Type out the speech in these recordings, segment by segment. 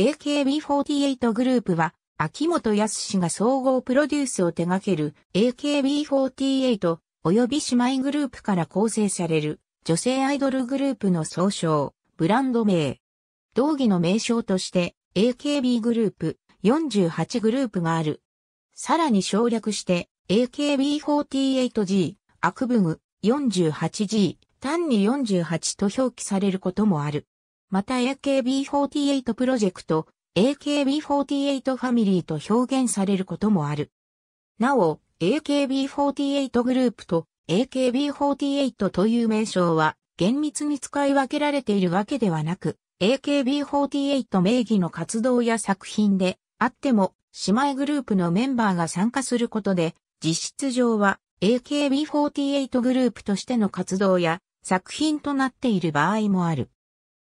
AKB48 グループは、秋元康が総合プロデュースを手掛ける AKB48 及び姉妹グループから構成される女性アイドルグループの総称、ブランド名。同義の名称として AKB グループ48グループがある。さらに省略して AKB48G、アクブグ 48G、単に48と表記されることもある。また AKB48 プロジェクト、AKB48 ファミリーと表現されることもある。なお、AKB48 グループと AKB48 という名称は厳密に使い分けられているわけではなく、AKB48 名義の活動や作品であっても姉妹グループのメンバーが参加することで、実質上は AKB48 グループとしての活動や作品となっている場合もある。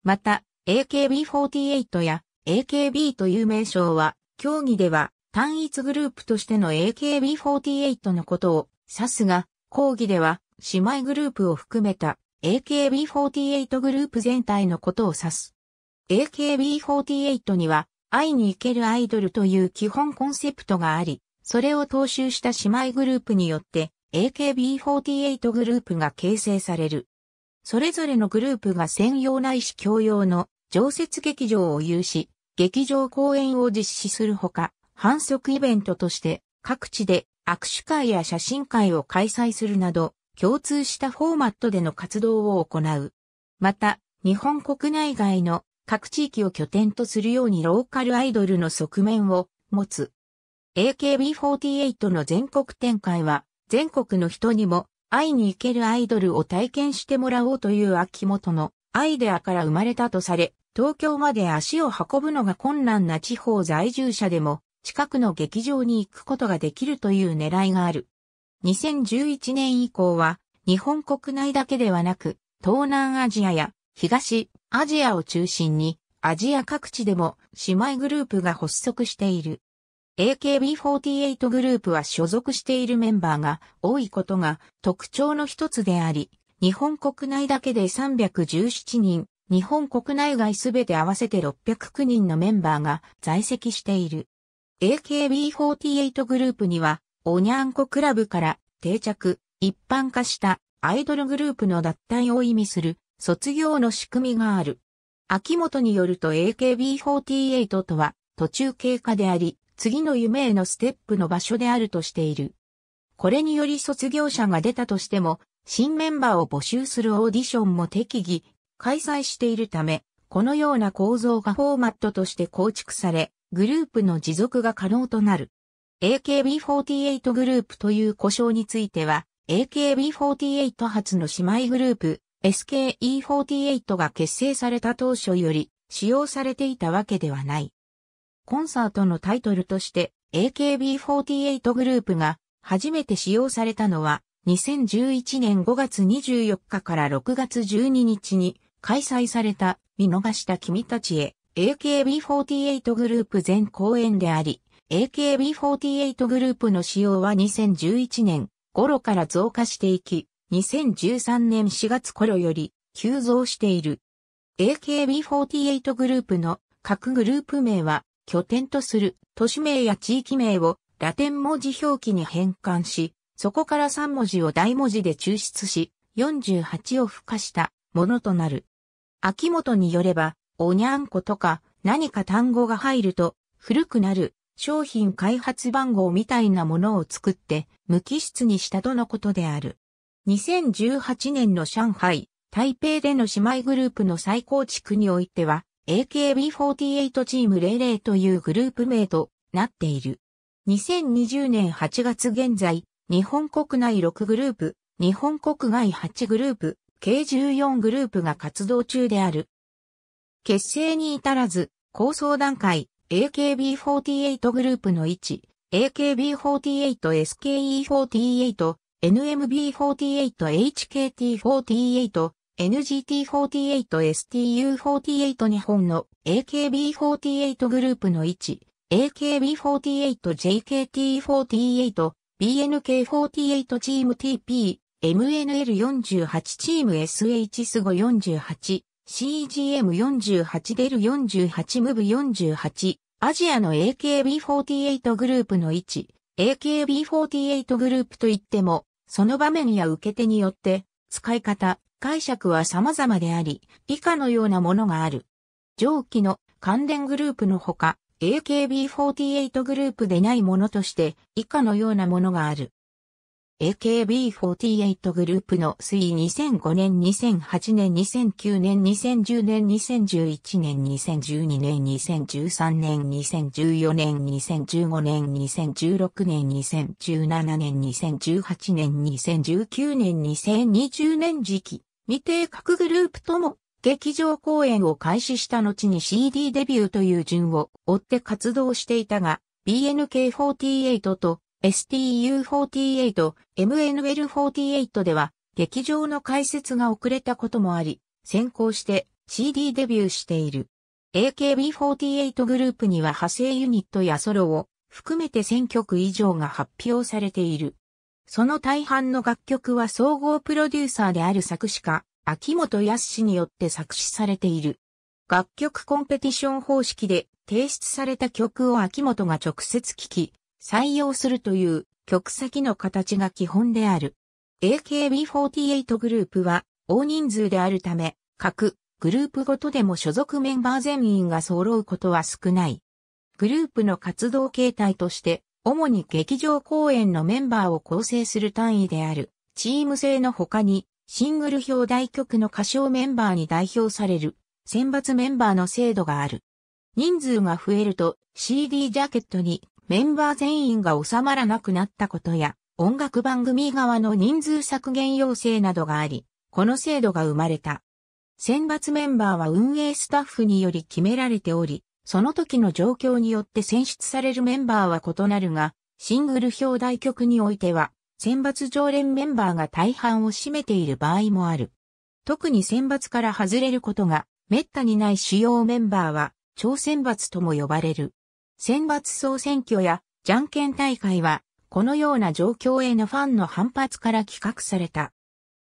また、AKB48 や AKB という名称は、競技では単一グループとしての AKB48 のことを指すが、講義では姉妹グループを含めた AKB48 グループ全体のことを指す。AKB48 には、愛に行けるアイドルという基本コンセプトがあり、それを踏襲した姉妹グループによって、AKB48 グループが形成される。それぞれのグループが専用内視共用の常設劇場を有し、劇場公演を実施するほか、反則イベントとして各地で握手会や写真会を開催するなど、共通したフォーマットでの活動を行う。また、日本国内外の各地域を拠点とするようにローカルアイドルの側面を持つ。AKB48 の全国展開は全国の人にも会いに行けるアイドルを体験してもらおうという秋元のアイデアから生まれたとされ、東京まで足を運ぶのが困難な地方在住者でも近くの劇場に行くことができるという狙いがある。2011年以降は日本国内だけではなく東南アジアや東アジアを中心にアジア各地でも姉妹グループが発足している。AKB48 グループは所属しているメンバーが多いことが特徴の一つであり、日本国内だけで317人、日本国内外すべて合わせて609人のメンバーが在籍している。AKB48 グループには、おにゃんこクラブから定着、一般化したアイドルグループの脱退を意味する卒業の仕組みがある。秋元によると AKB48 とは途中経過であり、次の夢へのステップの場所であるとしている。これにより卒業者が出たとしても、新メンバーを募集するオーディションも適宜開催しているため、このような構造がフォーマットとして構築され、グループの持続が可能となる。AKB48 グループという故障については、AKB48 発の姉妹グループ、SKE48 が結成された当初より使用されていたわけではない。コンサートのタイトルとして AKB48 グループが初めて使用されたのは2011年5月24日から6月12日に開催された見逃した君たちへ AKB48 グループ全公演であり、AKB48 グループの使用は2011年頃から増加していき、2013年4月頃より急増している。AKB48 グループの各グループ名は拠点とする都市名や地域名をラテン文字表記に変換し、そこから3文字を大文字で抽出し、48を付加したものとなる。秋元によれば、おにゃんことか何か単語が入ると、古くなる商品開発番号みたいなものを作って無機質にしたとのことである。2018年の上海、台北での姉妹グループの再構築においては、AKB48 チーム00というグループ名となっている。2020年8月現在、日本国内6グループ、日本国外8グループ、計14グループが活動中である。結成に至らず、構想段階、AKB48 グループの1、AKB48、SKE48、NMB48、HKT48、NGT48、STU48 日本の AKB48 グループの1、AKB48、JKT48、BNK48 チーム TP、MNL48 チーム SH スゴ48、CGM48 デル48ムブ48、アジアの AKB48 グループの1、AKB48 グループといっても、その場面や受け手によって、使い方、解釈は様々であり、以下のようなものがある。上記の関連グループのほか、AKB48 グループでないものとして以下のようなものがある。AKB48 グループの推移2005年、2008年、2009年、2010年、2011年、2012年、2013年、2014年、2015年、2016年、2017年、2018年、2019年、2020年時期。未定各グループとも劇場公演を開始した後に CD デビューという順を追って活動していたが、BNK48 と STU48、MNL48 では劇場の開設が遅れたこともあり、先行して CD デビューしている。AKB48 グループには派生ユニットやソロを含めて1000曲以上が発表されている。その大半の楽曲は総合プロデューサーである作詞家、秋元康によって作詞されている。楽曲コンペティション方式で提出された曲を秋元が直接聴き、採用するという曲先の形が基本である。AKB48 グループは大人数であるため、各グループごとでも所属メンバー全員が揃うことは少ない。グループの活動形態として主に劇場公演のメンバーを構成する単位である、チーム制の他に、シングル表題曲の歌唱メンバーに代表される、選抜メンバーの制度がある。人数が増えると CD ジャケットにメンバー全員が収まらなくなったことや、音楽番組側の人数削減要請などがあり、この制度が生まれた。選抜メンバーは運営スタッフにより決められており、その時の状況によって選出されるメンバーは異なるが、シングル表題曲においては、選抜常連メンバーが大半を占めている場合もある。特に選抜から外れることが滅多にない主要メンバーは、超選抜とも呼ばれる。選抜総選挙やじゃんけん大会は、このような状況へのファンの反発から企画された。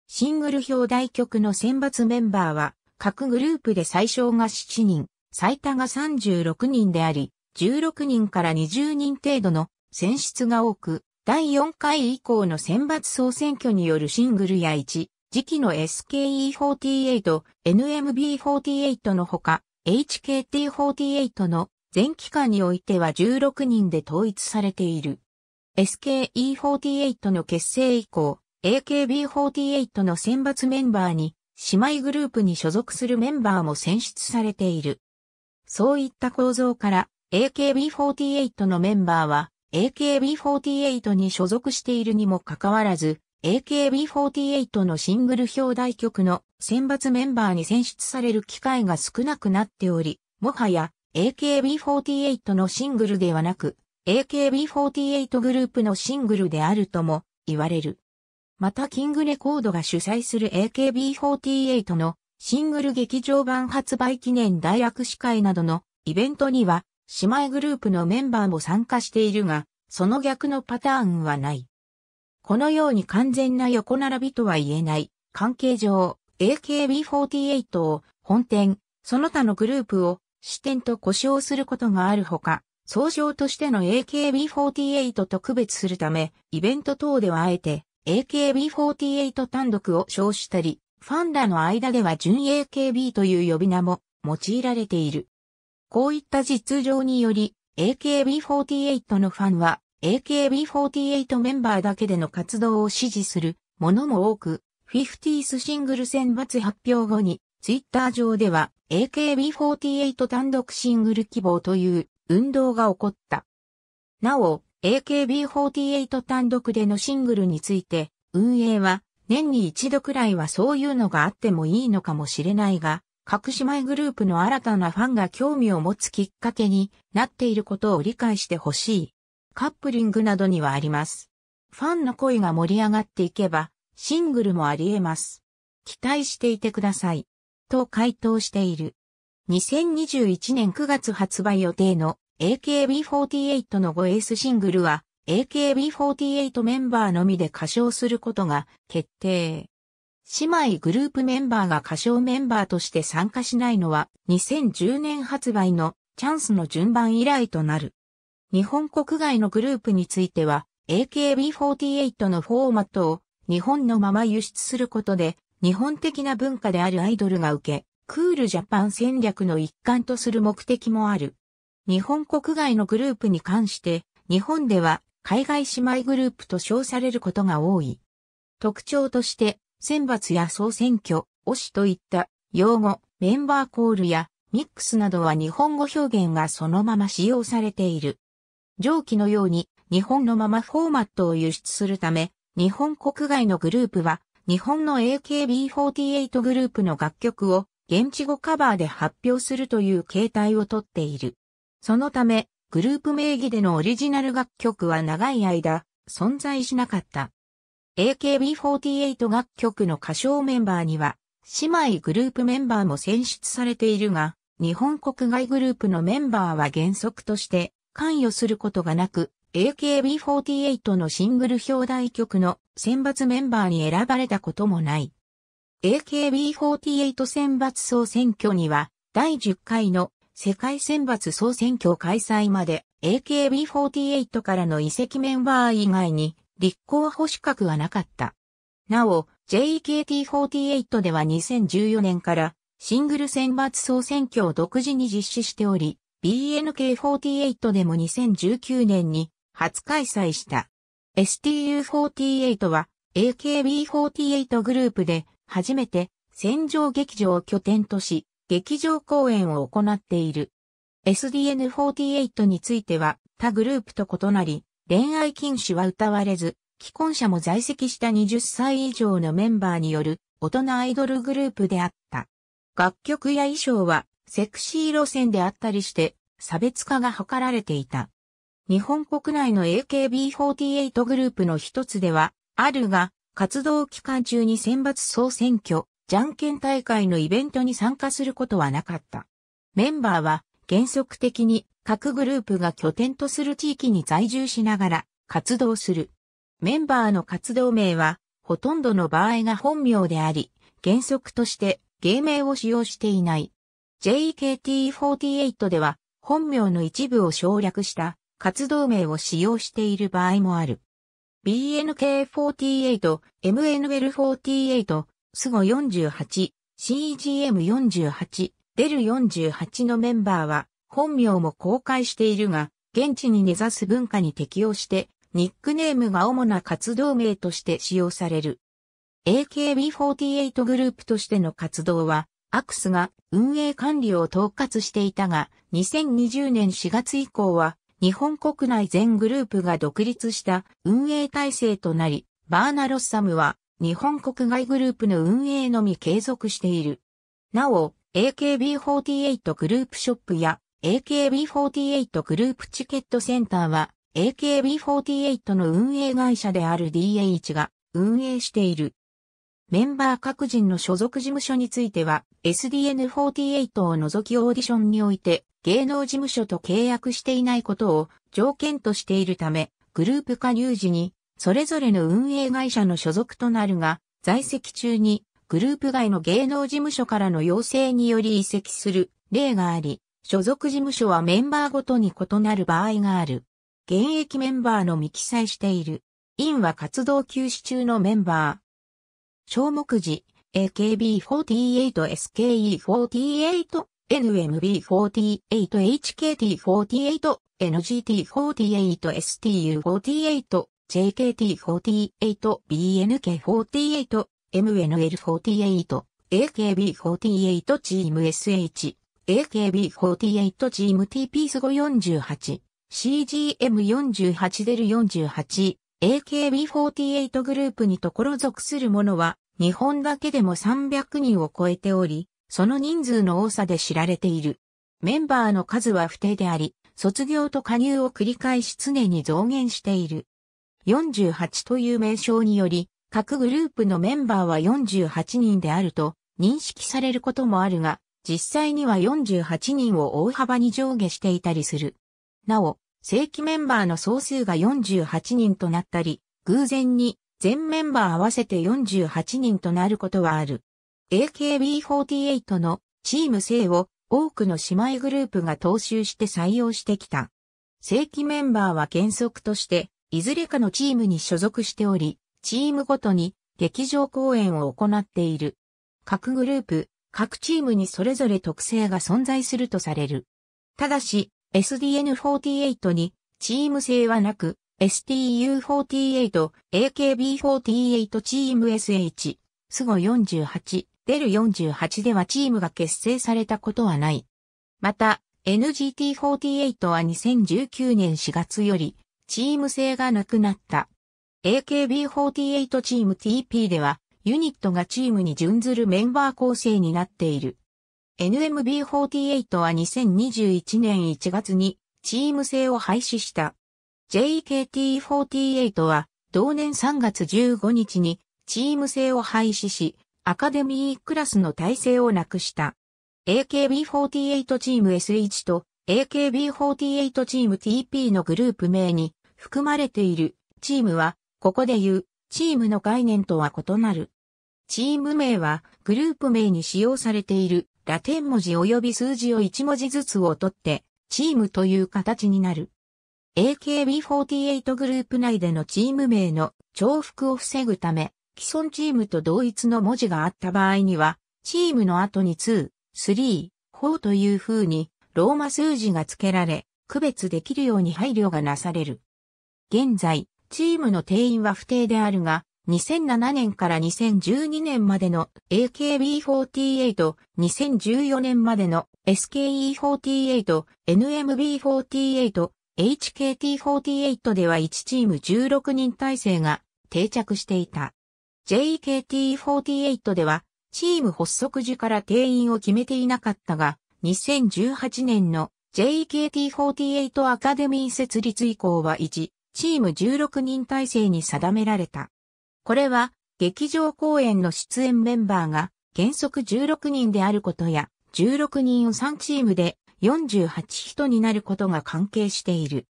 シングル表題曲の選抜メンバーは、各グループで最小が7人、最多が36人であり、16人から20人程度の選出が多く、第4回以降の選抜総選挙によるシングルや1、次期の SKE48、NMB48 のほか、HKT48 の全期間においては16人で統一されている。SKE48 の結成以降、AKB48 の選抜メンバーに、姉妹グループに所属するメンバーも選出されている。そういった構造から AKB48 のメンバーは AKB48 に所属しているにもかかわらず AKB48 のシングル表題曲の選抜メンバーに選出される機会が少なくなっており、もはや AKB48 のシングルではなく AKB48 グループのシングルであるとも言われる。またキングレコードが主催する AKB48 のシングル劇場版発売記念大握手会などのイベントには姉妹グループのメンバーも参加しているが、その逆のパターンはない。このように完全な横並びとは言えない、関係上、AKB48 を本店、その他のグループを支店と呼称することがあるほか、総称としての AKB48 と区別するため、イベント等ではあえて AKB48 単独を称したり、ファンらの間では準 AKB という呼び名も用いられている。こういった実情により、AKB48 のファンは、AKB48 メンバーだけでの活動を支持するものも多く、5 0ースシングル選抜発表後に、ツイッター上では AKB48 単独シングル希望という運動が起こった。なお、AKB48 単独でのシングルについて、運営は年に一度くらいはそういうのがあってもいいのかもしれないが、各姉妹グループの新たなファンが興味を持つきっかけになっていることを理解してほしい。カップリングなどにはあります。ファンの恋が盛り上がっていけば、シングルもあり得ます。期待していてください。と回答している。2021年9月発売予定の AKB48 の5 s シングルは AKB48 メンバーのみで歌唱することが決定。姉妹グループメンバーが歌唱メンバーとして参加しないのは2010年発売のチャンスの順番以来となる。日本国外のグループについては AKB48 のフォーマットを日本のまま輸出することで日本的な文化であるアイドルが受け、クールジャパン戦略の一環とする目的もある。日本国外のグループに関して日本では海外姉妹グループと称されることが多い。特徴として、選抜や総選挙、推しといった用語、メンバーコールやミックスなどは日本語表現がそのまま使用されている。上記のように日本のままフォーマットを輸出するため、日本国外のグループは日本の AKB48 グループの楽曲を現地語カバーで発表するという形態をとっている。そのため、グループ名義でのオリジナル楽曲は長い間存在しなかった。AKB48 楽曲の歌唱メンバーには、姉妹グループメンバーも選出されているが、日本国外グループのメンバーは原則として関与することがなく、AKB48 のシングル表題曲の選抜メンバーに選ばれたこともない。AKB48 選抜総選挙には、第10回の世界選抜総選挙開催まで AKB48 からの移籍メンバー以外に立候補資格はなかった。なお、JKT48 では2014年からシングル選抜総選挙を独自に実施しており、BNK48 でも2019年に初開催した。STU48 は AKB48 グループで初めて戦場劇場を拠点とし、劇場公演を行っている。SDN48 については他グループと異なり、恋愛禁止は歌われず、既婚者も在籍した20歳以上のメンバーによる大人アイドルグループであった。楽曲や衣装はセクシー路線であったりして差別化が図られていた。日本国内の AKB48 グループの一つではあるが、活動期間中に選抜総選挙、じゃんけん大会のイベントに参加することはなかった。メンバーは原則的に各グループが拠点とする地域に在住しながら活動する。メンバーの活動名はほとんどの場合が本名であり、原則として芸名を使用していない。JKT48 では本名の一部を省略した活動名を使用している場合もある。BNK48、MNL48、スゴ48、c g m 4 8デル48のメンバーは、本名も公開しているが、現地に根ざす文化に適応して、ニックネームが主な活動名として使用される。AKB48 グループとしての活動は、アクスが運営管理を統括していたが、2020年4月以降は、日本国内全グループが独立した運営体制となり、バーナ・ロッサムは日本国外グループの運営のみ継続している。なお、AKB48 グループショップや AKB48 グループチケットセンターは AKB48 の運営会社である DH が運営している。メンバー各人の所属事務所については SDN48 を除きオーディションにおいて芸能事務所と契約していないことを条件としているためグループ加入時にそれぞれの運営会社の所属となるが、在籍中にグループ外の芸能事務所からの要請により移籍する例があり、所属事務所はメンバーごとに異なる場合がある。現役メンバーのみ記載している。員は活動休止中のメンバー。小目時、AKB48、SKE48、NMB48、HKT48、NGT48、STU48、JKT48BNK48、MNL48、AKB48 チーム SH、AKB48 チーム TP4548、CGM48 デル48、AKB48 グループにところ属するものは、日本だけでも300人を超えており、その人数の多さで知られている。メンバーの数は不定であり、卒業と加入を繰り返し常に増減している。48という名称により、各グループのメンバーは48人であると認識されることもあるが、実際には48人を大幅に上下していたりする。なお、正規メンバーの総数が48人となったり、偶然に全メンバー合わせて48人となることはある。AKB48 のチーム生を多くの姉妹グループが踏襲して採用してきた。正規メンバーは原則としていずれかのチームに所属しており、チームごとに劇場公演を行っている。各グループ、各チームにそれぞれ特性が存在するとされる。ただし、SDN48 にチーム性はなく、STU48、AKB48 チーム SH、スゴ48、デル48ではチームが結成されたことはない。また、NGT48 は2019年4月より、チーム制がなくなった。AKB48 チーム TP では、ユニットがチームに準ずるメンバー構成になっている。NMB48 は2021年1月にチーム制を廃止した。JKT48 は同年3月15日にチーム制を廃止し、アカデミークラスの体制をなくした。AKB48 チーム S1 と AKB48 チーム TP のグループ名に含まれているチームは、ここで言うチームの概念とは異なる。チーム名はグループ名に使用されているラテン文字及び数字を1文字ずつを取ってチームという形になる。AKB48 グループ内でのチーム名の重複を防ぐため、既存チームと同一の文字があった場合には、チームの後に2、3、4という風にローマ数字が付けられ、区別できるように配慮がなされる。現在、チームの定員は不定であるが、2007年から2012年までの AKB48、2014年までの SKE48、NMB48、HKT48 では1チーム16人体制が定着していた。JKT48 ではチーム発足時から定員を決めていなかったが、2018年の JKT48 アカデミー設立以降は1チーム16人体制に定められた。これは、劇場公演の出演メンバーが原則16人であることや、16人を3チームで48人になることが関係している。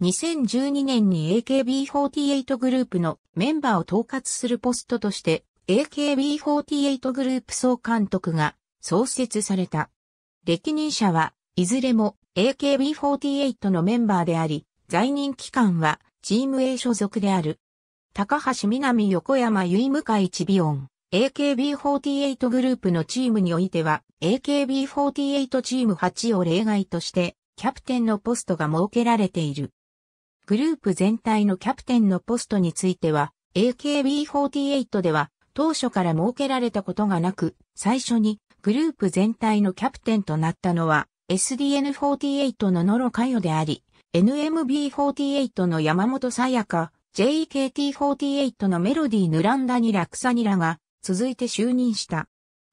2012年に AKB48 グループのメンバーを統括するポストとして AKB48 グループ総監督が創設された。歴任者はいずれも AKB48 のメンバーであり、在任期間はチーム A 所属である。高橋みなみ横山由井向一美音 AKB48 グループのチームにおいては、AKB48 チーム8を例外として、キャプテンのポストが設けられている。グループ全体のキャプテンのポストについては、AKB48 では、当初から設けられたことがなく、最初にグループ全体のキャプテンとなったのは、SDN48 の野呂佳代であり、NMB48 の山本さやか、JKT48 のメロディーヌランダニラクサニラが続いて就任した。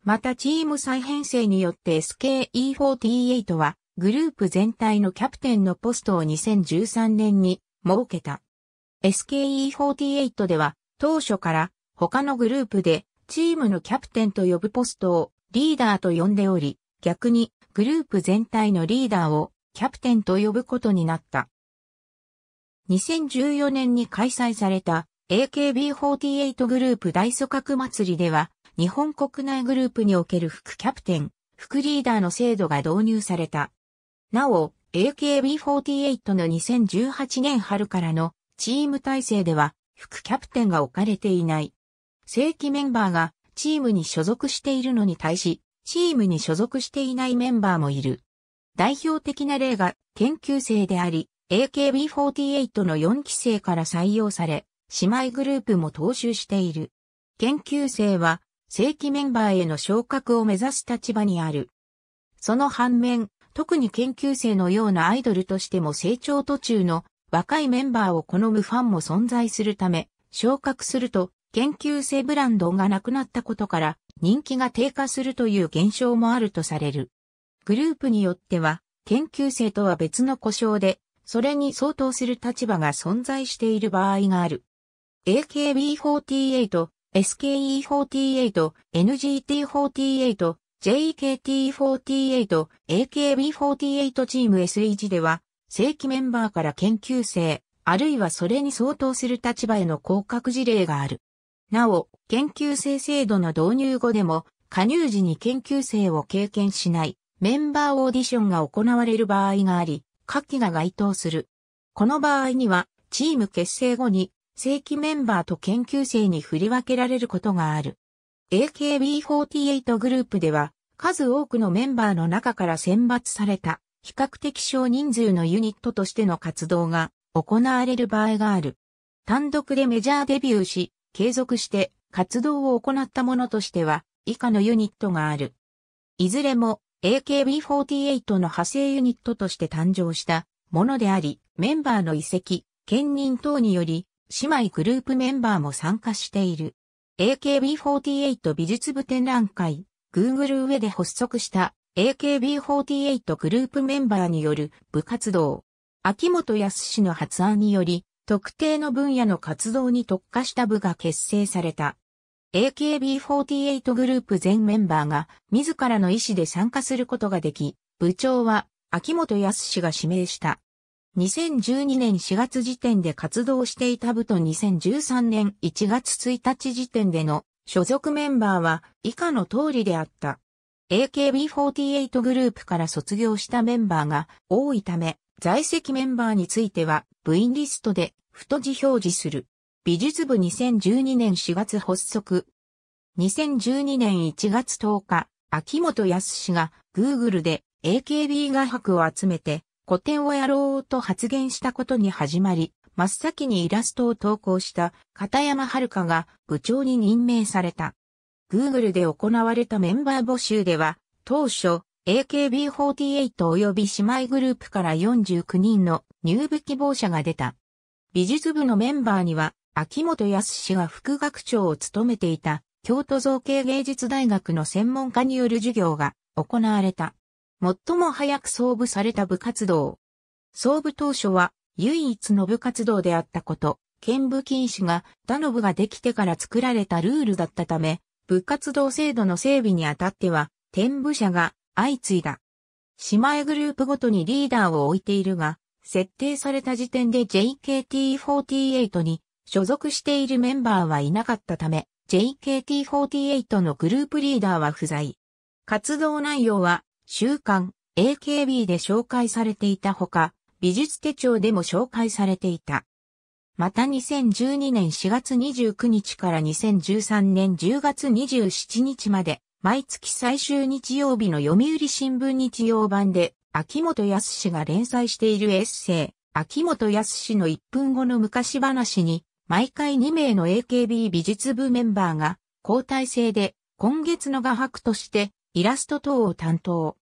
またチーム再編成によって SKE48 はグループ全体のキャプテンのポストを2013年に設けた。SKE48 では当初から他のグループでチームのキャプテンと呼ぶポストをリーダーと呼んでおり、逆にグループ全体のリーダーをキャプテンと呼ぶことになった。2014年に開催された AKB48 グループ大組閣祭りでは、日本国内グループにおける副キャプテン、副リーダーの制度が導入された。なお、AKB48 の2018年春からのチーム体制では、副キャプテンが置かれていない。正規メンバーがチームに所属しているのに対し、チームに所属していないメンバーもいる。代表的な例が研究生であり、AKB48 の4期生から採用され、姉妹グループも踏襲している。研究生は正規メンバーへの昇格を目指す立場にある。その反面、特に研究生のようなアイドルとしても成長途中の若いメンバーを好むファンも存在するため、昇格すると研究生ブランドがなくなったことから人気が低下するという現象もあるとされる。グループによっては、研究生とは別の故障で、それに相当する立場が存在している場合がある。AKB48、SKE48、NGT48、JKT48、AKB48 チーム SEG では、正規メンバーから研究生、あるいはそれに相当する立場への降格事例がある。なお、研究生制度の導入後でも、加入時に研究生を経験しない、メンバーオーディションが行われる場合があり、下記が該当する。この場合には、チーム結成後に、正規メンバーと研究生に振り分けられることがある。AKB48 グループでは、数多くのメンバーの中から選抜された、比較的少人数のユニットとしての活動が行われる場合がある。単独でメジャーデビューし、継続して活動を行ったものとしては、以下のユニットがある。いずれも AKB48 の派生ユニットとして誕生したものであり、メンバーの遺跡、兼任等により、姉妹グループメンバーも参加している。AKB48 美術部展覧会、Google 上で発足した AKB48 グループメンバーによる部活動。秋元康の発案により、特定の分野の活動に特化した部が結成された。AKB48 グループ全メンバーが自らの意思で参加することができ、部長は秋元康が指名した。2012年4月時点で活動していた部と2013年1月1日時点での所属メンバーは以下の通りであった。AKB48 グループから卒業したメンバーが多いため、在籍メンバーについては部員リストで太字表示する。美術部2012年4月発足。2012年1月10日、秋元康が Google で AKB 画伯を集めて個展をやろうと発言したことに始まり、真っ先にイラストを投稿した片山遥が部長に任命された。Google で行われたメンバー募集では、当初、AKB48 及び姉妹グループから49人の入部希望者が出た。美術部のメンバーには、秋元康氏が副学長を務めていた京都造形芸術大学の専門家による授業が行われた。最も早く創部された部活動。創部当初は唯一の部活動であったこと、兼部禁止が他の部ができてから作られたルールだったため、部活動制度の整備にあたっては、転部者が相次いだ。姉妹グループごとにリーダーを置いているが、設定された時点で JKT48 に所属しているメンバーはいなかったため、JKT48 のグループリーダーは不在。活動内容は、週刊、AKB で紹介されていたほか、美術手帳でも紹介されていた。また2012年4月29日から2013年10月27日まで、毎月最終日曜日の読売新聞日曜版で、秋元康氏が連載しているエッセイ、秋元康氏の1分後の昔話に、毎回2名の AKB 美術部メンバーが交代制で今月の画伯としてイラスト等を担当。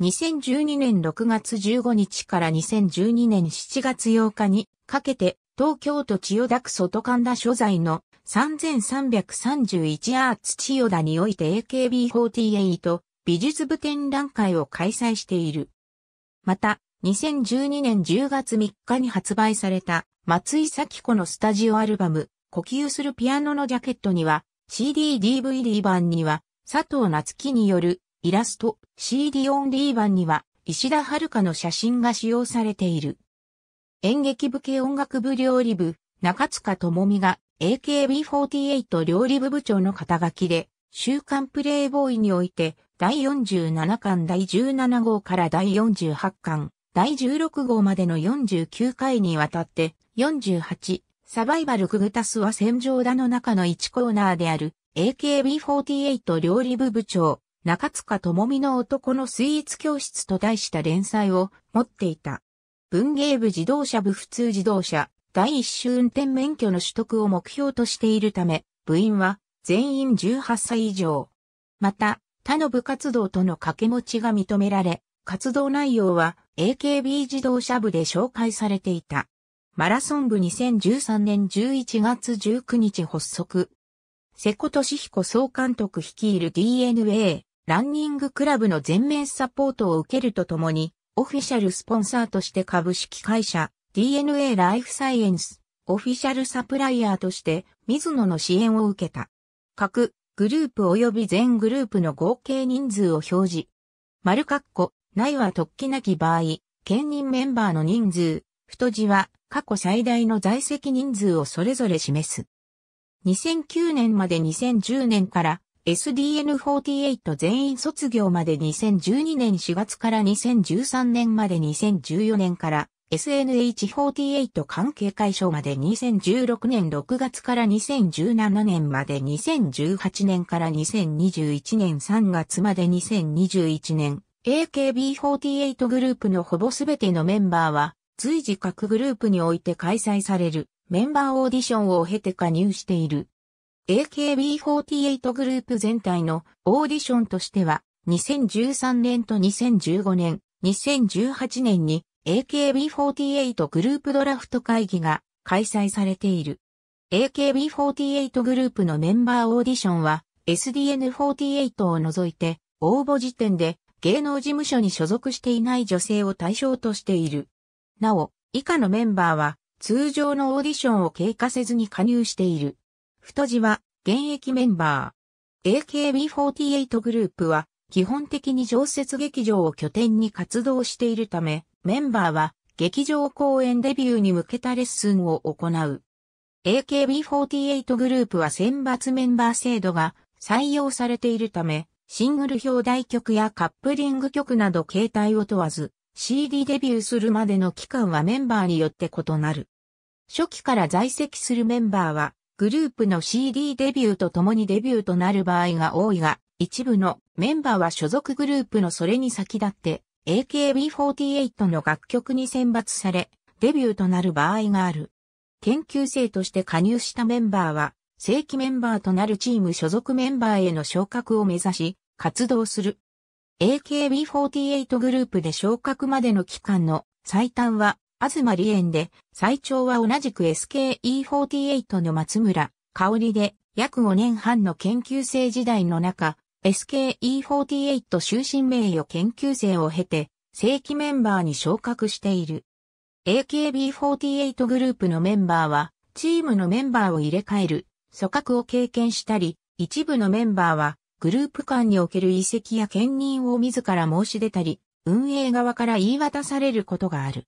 2012年6月15日から2012年7月8日にかけて東京都千代田区外神田所在の3331アーツ千代田において AKB48 美術部展覧会を開催している。また、2012年10月3日に発売された松井咲子のスタジオアルバム、呼吸するピアノのジャケットには、CD-DVD 版には、佐藤夏樹によるイラスト、CD オンリー版には、石田遥の写真が使用されている。演劇部系音楽部料理部、中塚智美が AKB48 料理部部長の肩書きで、週刊プレイボーイにおいて、第47巻第17号から第48巻、第16号までの49回にわたって、48、サバイバルクグタスは戦場だの中の1コーナーである AKB48 料理部部長、中塚智美の男のスイーツ教室と題した連載を持っていた。文芸部自動車部普通自動車、第一種運転免許の取得を目標としているため、部員は全員18歳以上。また、他の部活動との掛け持ちが認められ、活動内容は AKB 自動車部で紹介されていた。マラソン部2013年11月19日発足。瀬古俊彦総監督率いる DNA ランニングクラブの全面サポートを受けるとともに、オフィシャルスポンサーとして株式会社 DNA ライフサイエンスオフィシャルサプライヤーとして水野の支援を受けた。各グループ及び全グループの合計人数を表示。丸括弧、ないは突起なき場合、兼任メンバーの人数、太字は過去最大の在籍人数をそれぞれ示す。2009年まで2010年から SDN48 全員卒業まで2012年4月から2013年まで2014年から SNH48 関係解消まで2016年6月から2017年まで2018年から2021年3月まで2021年 AKB48 グループのほぼすべてのメンバーは随時各グループにおいて開催されるメンバーオーディションを経て加入している。AKB48 グループ全体のオーディションとしては、2013年と2015年、2018年に AKB48 グループドラフト会議が開催されている。AKB48 グループのメンバーオーディションは SDN48 を除いて応募時点で芸能事務所に所属していない女性を対象としている。なお、以下のメンバーは通常のオーディションを経過せずに加入している。太字は現役メンバー。AKB48 グループは基本的に常設劇場を拠点に活動しているため、メンバーは劇場公演デビューに向けたレッスンを行う。AKB48 グループは選抜メンバー制度が採用されているため、シングル表題曲やカップリング曲など形態を問わず、CD デビューするまでの期間はメンバーによって異なる。初期から在籍するメンバーは、グループの CD デビューと共にデビューとなる場合が多いが、一部のメンバーは所属グループのそれに先立って、AKB48 の楽曲に選抜され、デビューとなる場合がある。研究生として加入したメンバーは、正規メンバーとなるチーム所属メンバーへの昇格を目指し、活動する。AKB48 グループで昇格までの期間の最短は東え園で、最長は同じく SKE48 の松村、香織で、約5年半の研究生時代の中、SKE48 終身名誉研究生を経て、正規メンバーに昇格している。AKB48 グループのメンバーは、チームのメンバーを入れ替える、組閣を経験したり、一部のメンバーは、グループ間における移籍や兼任を自ら申し出たり、運営側から言い渡されることがある。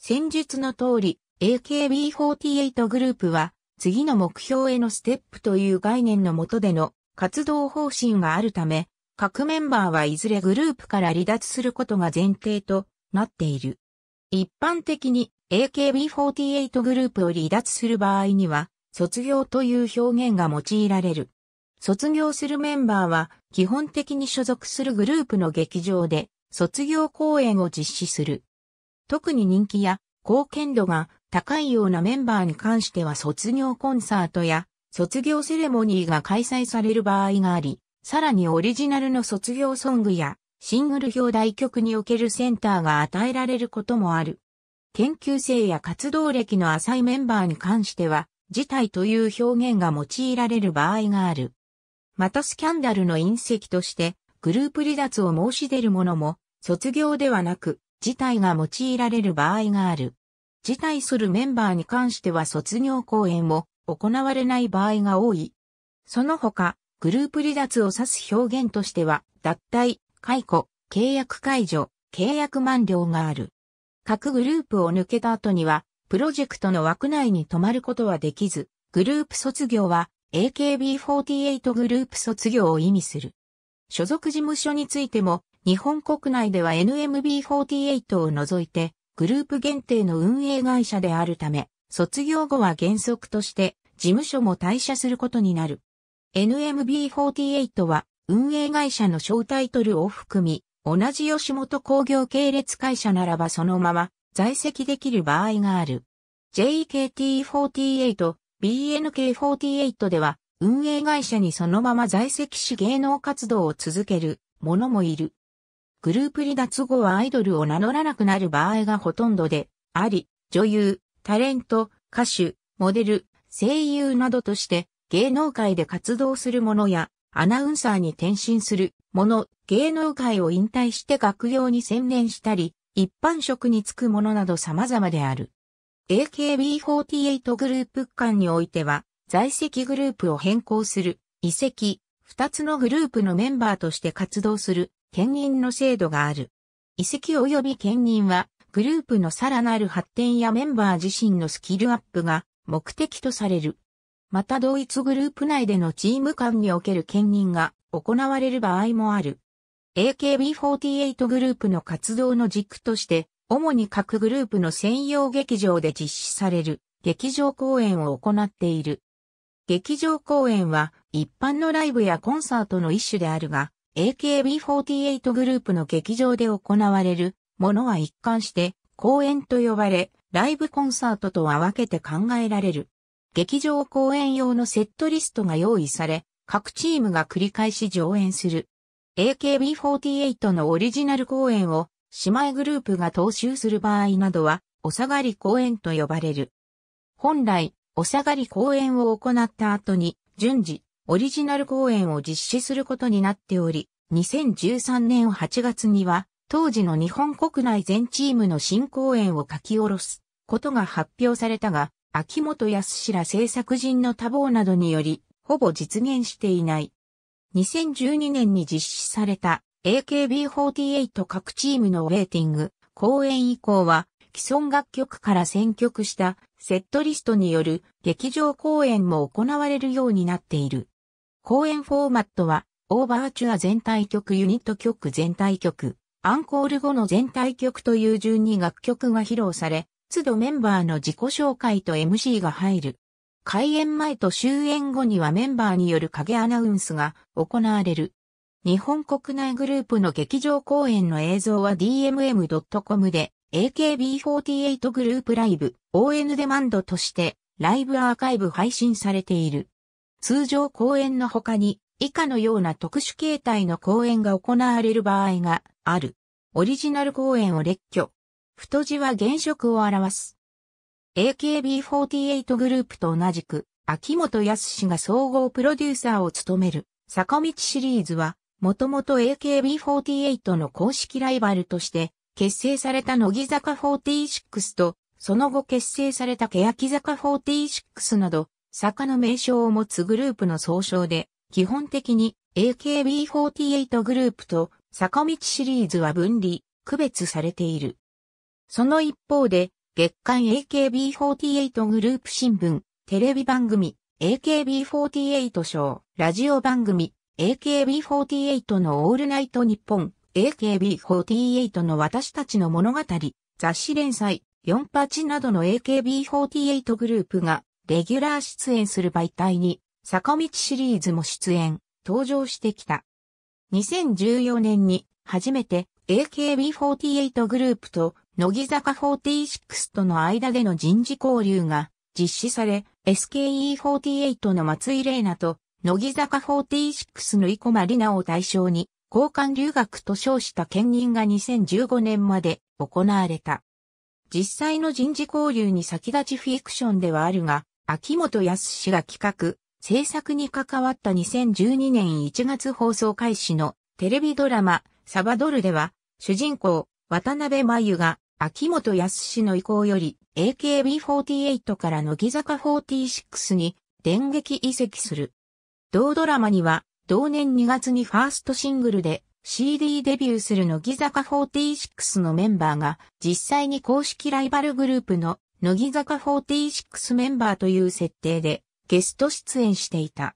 戦術の通り、AKB48 グループは、次の目標へのステップという概念の下での活動方針があるため、各メンバーはいずれグループから離脱することが前提となっている。一般的に AKB48 グループを離脱する場合には、卒業という表現が用いられる。卒業するメンバーは基本的に所属するグループの劇場で卒業公演を実施する。特に人気や貢献度が高いようなメンバーに関しては卒業コンサートや卒業セレモニーが開催される場合があり、さらにオリジナルの卒業ソングやシングル表題曲におけるセンターが与えられることもある。研究生や活動歴の浅いメンバーに関しては、辞退という表現が用いられる場合がある。またスキャンダルの隕石として、グループ離脱を申し出る者も、卒業ではなく、辞退が用いられる場合がある。辞退するメンバーに関しては卒業講演を行われない場合が多い。その他、グループ離脱を指す表現としては、脱退、解雇、契約解除、契約満了がある。各グループを抜けた後には、プロジェクトの枠内に泊まることはできず、グループ卒業は AKB48 グループ卒業を意味する。所属事務所についても、日本国内では NMB48 を除いて、グループ限定の運営会社であるため、卒業後は原則として、事務所も退社することになる。NMB48 は、運営会社の小タイトルを含み、同じ吉本工業系列会社ならばそのまま在籍できる場合がある。JKT48 BNK48 では、運営会社にそのまま在籍し芸能活動を続ける者もいる。グループ離脱後はアイドルを名乗らなくなる場合がほとんどで、あり、女優、タレント、歌手、モデル、声優などとして芸能界で活動する者やアナウンサーに転身する者、芸能界を引退して学業に専念したり、一般職に就く者など様々である。AKB48 グループ間においては、在籍グループを変更する、移籍、二つのグループのメンバーとして活動する、兼任の制度がある。移籍及び兼任は、グループのさらなる発展やメンバー自身のスキルアップが目的とされる。また同一グループ内でのチーム間における兼任が行われる場合もある。AKB48 グループの活動の軸として、主に各グループの専用劇場で実施される劇場公演を行っている。劇場公演は一般のライブやコンサートの一種であるが、AKB48 グループの劇場で行われるものは一貫して公演と呼ばれ、ライブコンサートとは分けて考えられる。劇場公演用のセットリストが用意され、各チームが繰り返し上演する。AKB48 のオリジナル公演を姉妹グループが踏襲する場合などは、お下がり公演と呼ばれる。本来、お下がり公演を行った後に、順次、オリジナル公演を実施することになっており、2013年8月には、当時の日本国内全チームの新公演を書き下ろすことが発表されたが、秋元康ら制作人の多忙などにより、ほぼ実現していない。2012年に実施された AKB48 各チームのウェーティング、公演以降は、既存楽曲から選曲したセットリストによる劇場公演も行われるようになっている。公演フォーマットは、オーバーチュア全体曲ユニット曲全体曲、アンコール後の全体曲という順に楽曲が披露され、都度メンバーの自己紹介と MC が入る。開演前と終演後にはメンバーによる影アナウンスが行われる。日本国内グループの劇場公演の映像は dmm.com で AKB48 グループライブ ON デマンドとしてライブアーカイブ配信されている。通常公演の他に以下のような特殊形態の公演が行われる場合がある。オリジナル公演を列挙。太字は現職を表す。AKB48 グループと同じく、秋元康が総合プロデューサーを務める、坂道シリーズは、もともと AKB48 の公式ライバルとして結成された乃木坂46とその後結成された欅坂46など坂の名称を持つグループの総称で基本的に AKB48 グループと坂道シリーズは分離、区別されている。その一方で月間 AKB48 グループ新聞、テレビ番組、AKB48 賞、ラジオ番組、AKB48 のオールナイト日本、AKB48 の私たちの物語、雑誌連載、4八などの AKB48 グループが、レギュラー出演する媒体に、坂道シリーズも出演、登場してきた。2014年に、初めて AKB48 グループと、乃木坂46との間での人事交流が実施され、SKE48 の松井玲奈と乃木坂46の生駒里奈を対象に、交換留学と称した兼任が2015年まで行われた。実際の人事交流に先立ちフィクションではあるが、秋元康が企画、制作に関わった2012年1月放送開始のテレビドラマ、サバドルでは、主人公、渡辺真由が、秋元康の意向より、AKB48 から乃木坂46に電撃移籍する。同ドラマには、同年2月にファーストシングルで CD デビューする乃木坂46のメンバーが実際に公式ライバルグループの乃木坂46メンバーという設定でゲスト出演していた。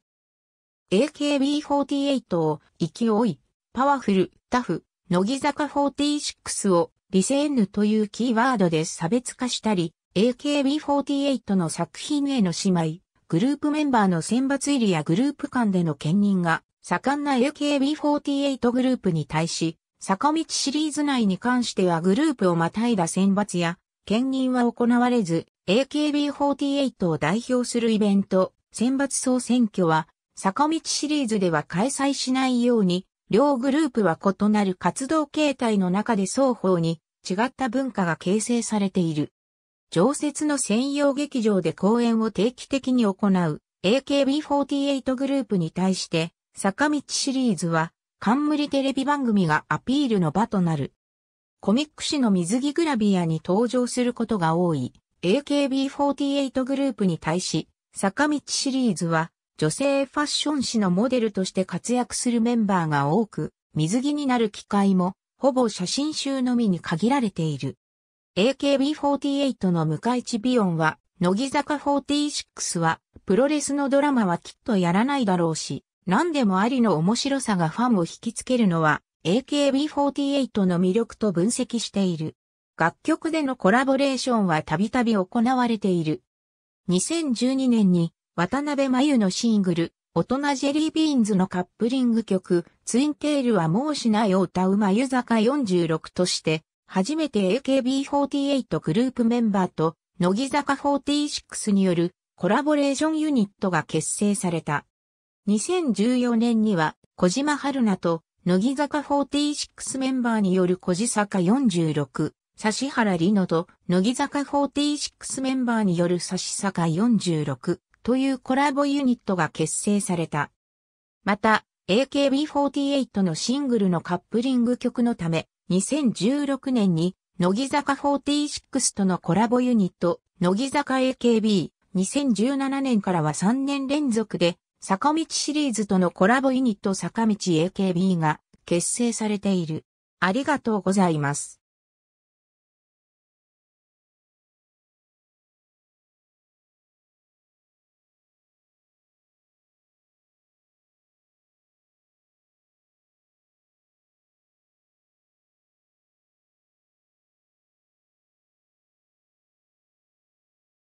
AKB48 を勢い、パワフル、タフ、乃木坂46をリセーヌというキーワードで差別化したり、AKB48 の作品への姉妹、グループメンバーの選抜入りやグループ間での兼任が盛んな AKB48 グループに対し、坂道シリーズ内に関してはグループをまたいだ選抜や兼任は行われず、AKB48 を代表するイベント、選抜総選挙は、坂道シリーズでは開催しないように、両グループは異なる活動形態の中で双方に違った文化が形成されている。常設の専用劇場で公演を定期的に行う AKB48 グループに対して、坂道シリーズは、冠テレビ番組がアピールの場となる。コミック誌の水着グラビアに登場することが多い AKB48 グループに対し、坂道シリーズは女性ファッション誌のモデルとして活躍するメンバーが多く、水着になる機会もほぼ写真集のみに限られている。AKB48 の向井地ビオンは、乃木坂46は、プロレスのドラマはきっとやらないだろうし、何でもありの面白さがファンを引きつけるのは、AKB48 の魅力と分析している。楽曲でのコラボレーションはたびたび行われている。2012年に、渡辺真由のシングル、大人ジェリービーンズのカップリング曲、ツインテールはもうしないを歌う真由坂46として、初めて AKB48 グループメンバーと、乃木坂46によるコラボレーションユニットが結成された。2014年には、小島春菜と、乃木坂46メンバーによる小地坂46、指原里乃と、乃木坂46メンバーによる指坂46というコラボユニットが結成された。また、AKB48 のシングルのカップリング曲のため、2016年に、乃木坂46とのコラボユニット、乃木坂 AKB、2017年からは3年連続で、坂道シリーズとのコラボユニット坂道 AKB が結成されている。ありがとうございます。